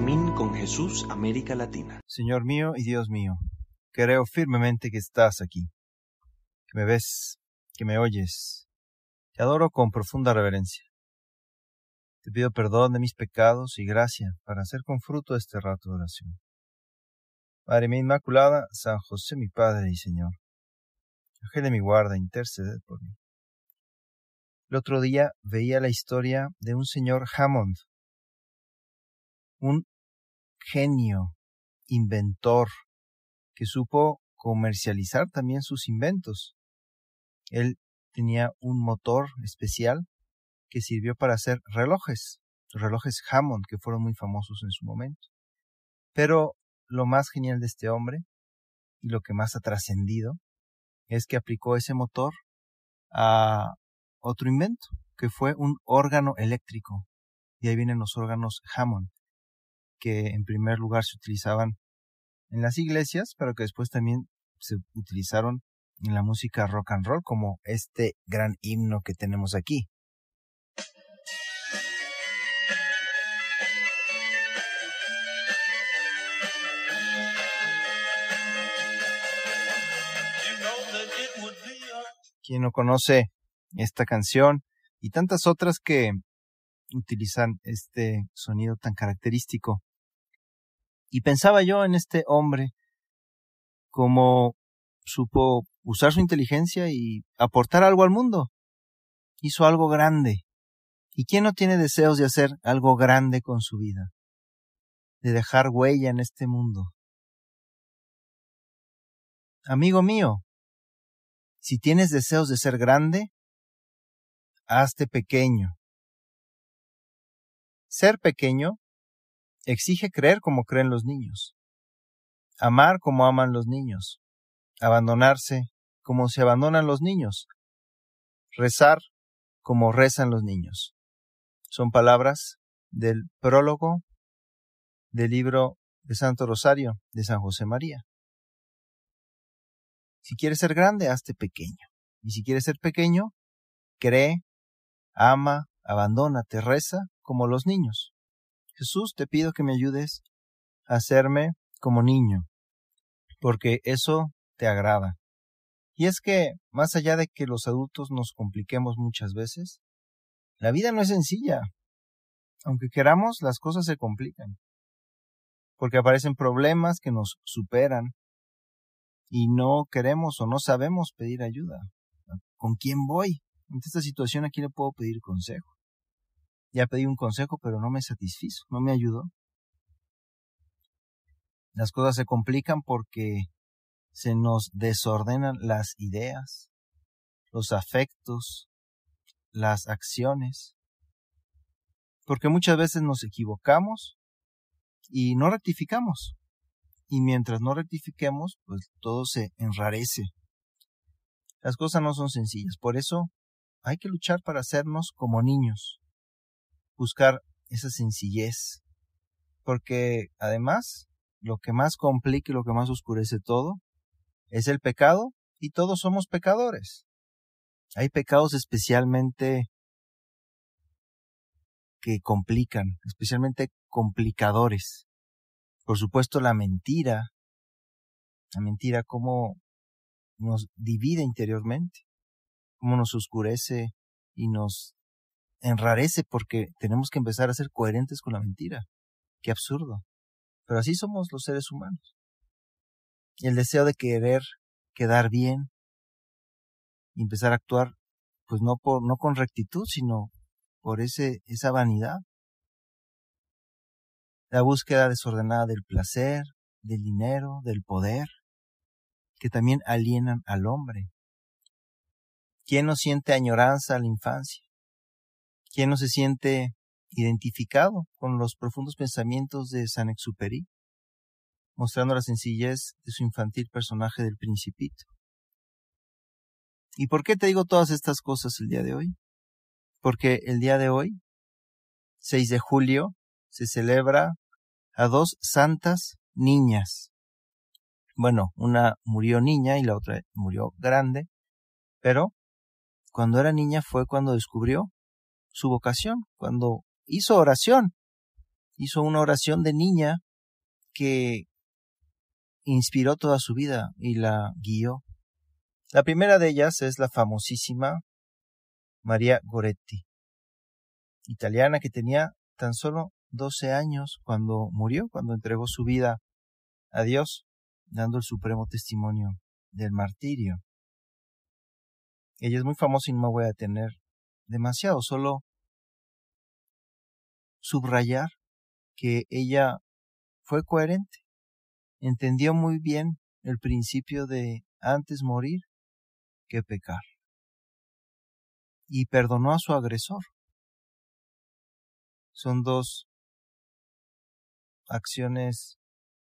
Min con Jesús, América Latina. Señor mío y Dios mío, creo firmemente que estás aquí, que me ves, que me oyes. Te adoro con profunda reverencia. Te pido perdón de mis pecados y gracia para hacer con fruto este rato de oración. Madre Inmaculada, San José mi Padre y Señor, Ángel de mi guarda, intercede por mí. El otro día veía la historia de un señor Hammond, un genio, inventor, que supo comercializar también sus inventos. Él tenía un motor especial que sirvió para hacer relojes, relojes Hammond, que fueron muy famosos en su momento. Pero lo más genial de este hombre, y lo que más ha trascendido, es que aplicó ese motor a otro invento, que fue un órgano eléctrico. Y ahí vienen los órganos Hammond que en primer lugar se utilizaban en las iglesias, pero que después también se utilizaron en la música rock and roll, como este gran himno que tenemos aquí. Quien no conoce esta canción y tantas otras que utilizan este sonido tan característico. Y pensaba yo en este hombre, como supo usar su inteligencia y aportar algo al mundo. Hizo algo grande. ¿Y quién no tiene deseos de hacer algo grande con su vida? De dejar huella en este mundo. Amigo mío, si tienes deseos de ser grande, hazte pequeño. Ser pequeño exige creer como creen los niños, amar como aman los niños, abandonarse como se abandonan los niños, rezar como rezan los niños. Son palabras del prólogo del libro de Santo Rosario de San José María. Si quieres ser grande, hazte pequeño. Y si quieres ser pequeño, cree, ama, te reza como los niños. Jesús, te pido que me ayudes a hacerme como niño, porque eso te agrada. Y es que, más allá de que los adultos nos compliquemos muchas veces, la vida no es sencilla. Aunque queramos, las cosas se complican, porque aparecen problemas que nos superan y no queremos o no sabemos pedir ayuda. ¿Con quién voy? En esta situación, ¿a quién le puedo pedir consejo? Ya pedí un consejo, pero no me satisfizo, no me ayudó. Las cosas se complican porque se nos desordenan las ideas, los afectos, las acciones. Porque muchas veces nos equivocamos y no rectificamos. Y mientras no rectifiquemos, pues todo se enrarece. Las cosas no son sencillas. Por eso hay que luchar para hacernos como niños buscar esa sencillez, porque además lo que más complica y lo que más oscurece todo es el pecado y todos somos pecadores. Hay pecados especialmente que complican, especialmente complicadores. Por supuesto, la mentira, la mentira como nos divide interiormente, como nos oscurece y nos enrarece porque tenemos que empezar a ser coherentes con la mentira. Qué absurdo. Pero así somos los seres humanos. Y el deseo de querer quedar bien y empezar a actuar, pues no, por, no con rectitud, sino por ese, esa vanidad. La búsqueda desordenada del placer, del dinero, del poder, que también alienan al hombre. ¿Quién no siente añoranza a la infancia? ¿Quién no se siente identificado con los profundos pensamientos de San Exuperi, mostrando la sencillez de su infantil personaje del Principito? ¿Y por qué te digo todas estas cosas el día de hoy? Porque el día de hoy, 6 de julio, se celebra a dos santas niñas. Bueno, una murió niña y la otra murió grande, pero cuando era niña fue cuando descubrió su vocación, cuando hizo oración, hizo una oración de niña que inspiró toda su vida y la guió. La primera de ellas es la famosísima María Goretti, italiana que tenía tan solo 12 años cuando murió, cuando entregó su vida a Dios, dando el supremo testimonio del martirio. Ella es muy famosa y no me voy a tener demasiado, solo subrayar que ella fue coherente, entendió muy bien el principio de antes morir que pecar y perdonó a su agresor. Son dos acciones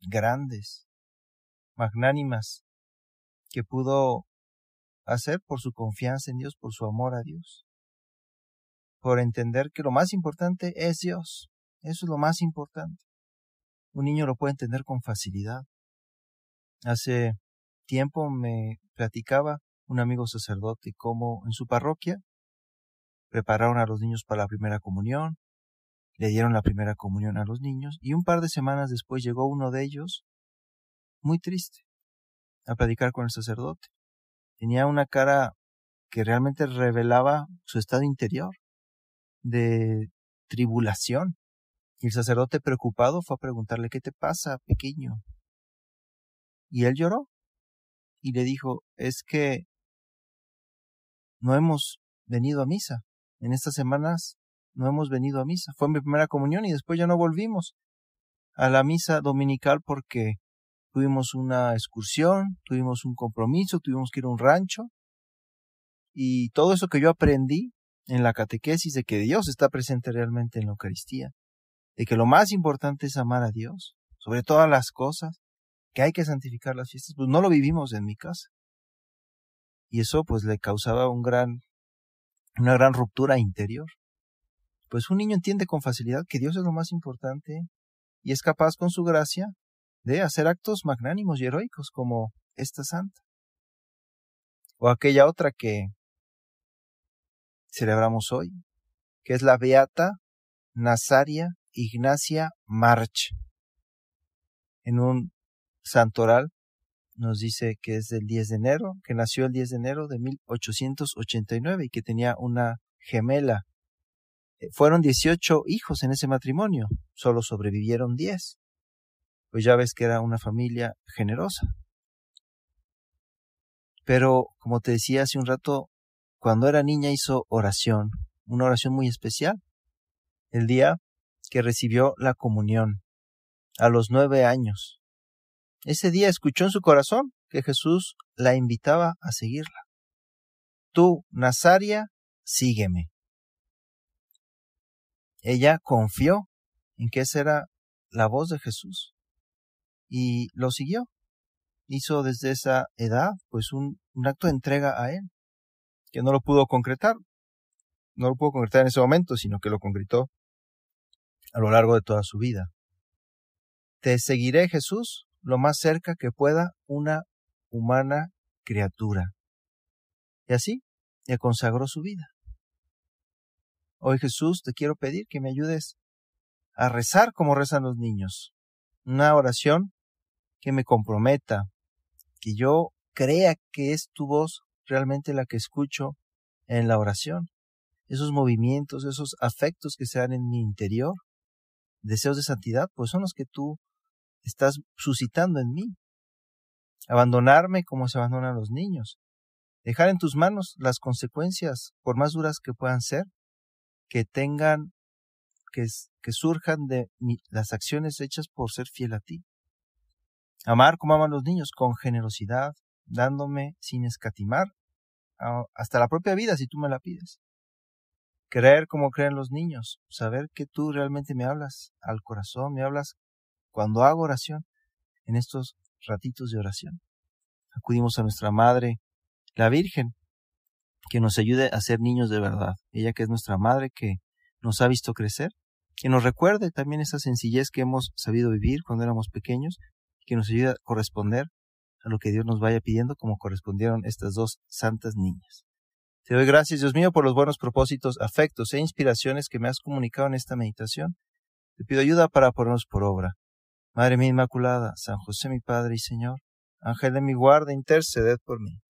grandes, magnánimas, que pudo hacer por su confianza en Dios, por su amor a Dios por entender que lo más importante es Dios. Eso es lo más importante. Un niño lo puede entender con facilidad. Hace tiempo me platicaba un amigo sacerdote cómo en su parroquia prepararon a los niños para la primera comunión, le dieron la primera comunión a los niños y un par de semanas después llegó uno de ellos muy triste a platicar con el sacerdote. Tenía una cara que realmente revelaba su estado interior de tribulación. Y el sacerdote preocupado fue a preguntarle, ¿qué te pasa, pequeño? Y él lloró y le dijo, es que no hemos venido a misa. En estas semanas no hemos venido a misa. Fue mi primera comunión y después ya no volvimos a la misa dominical porque tuvimos una excursión, tuvimos un compromiso, tuvimos que ir a un rancho. Y todo eso que yo aprendí en la catequesis de que Dios está presente realmente en la Eucaristía, de que lo más importante es amar a Dios sobre todas las cosas, que hay que santificar las fiestas, pues no lo vivimos en mi casa. Y eso pues le causaba un gran, una gran ruptura interior. Pues un niño entiende con facilidad que Dios es lo más importante y es capaz con su gracia de hacer actos magnánimos y heroicos como esta santa. O aquella otra que celebramos hoy, que es la Beata Nazaria Ignacia March. En un santoral nos dice que es del 10 de enero, que nació el 10 de enero de 1889 y que tenía una gemela. Eh, fueron 18 hijos en ese matrimonio, solo sobrevivieron 10. Pues ya ves que era una familia generosa. Pero, como te decía hace un rato, cuando era niña hizo oración, una oración muy especial, el día que recibió la comunión, a los nueve años. Ese día escuchó en su corazón que Jesús la invitaba a seguirla. Tú, Nazaria, sígueme. Ella confió en que esa era la voz de Jesús y lo siguió. Hizo desde esa edad pues un, un acto de entrega a Él que no lo pudo concretar. No lo pudo concretar en ese momento, sino que lo concretó a lo largo de toda su vida. Te seguiré, Jesús, lo más cerca que pueda una humana criatura. Y así le consagró su vida. Hoy Jesús, te quiero pedir que me ayudes a rezar como rezan los niños. Una oración que me comprometa, que yo crea que es tu voz realmente la que escucho en la oración, esos movimientos, esos afectos que se dan en mi interior, deseos de santidad, pues son los que tú estás suscitando en mí. Abandonarme como se abandonan los niños. Dejar en tus manos las consecuencias, por más duras que puedan ser, que tengan, que, surjan de las acciones hechas por ser fiel a ti. Amar como aman los niños, con generosidad, dándome sin escatimar, hasta la propia vida si tú me la pides. Creer como creen los niños, saber que tú realmente me hablas al corazón, me hablas cuando hago oración, en estos ratitos de oración. Acudimos a nuestra Madre, la Virgen, que nos ayude a ser niños de verdad. Ella que es nuestra Madre, que nos ha visto crecer, que nos recuerde también esa sencillez que hemos sabido vivir cuando éramos pequeños, que nos ayude a corresponder a lo que Dios nos vaya pidiendo como correspondieron estas dos santas niñas. Te doy gracias, Dios mío, por los buenos propósitos, afectos e inspiraciones que me has comunicado en esta meditación. Te pido ayuda para ponernos por obra. Madre mía Inmaculada, San José mi Padre y Señor, Ángel de mi guarda, interceded por mí.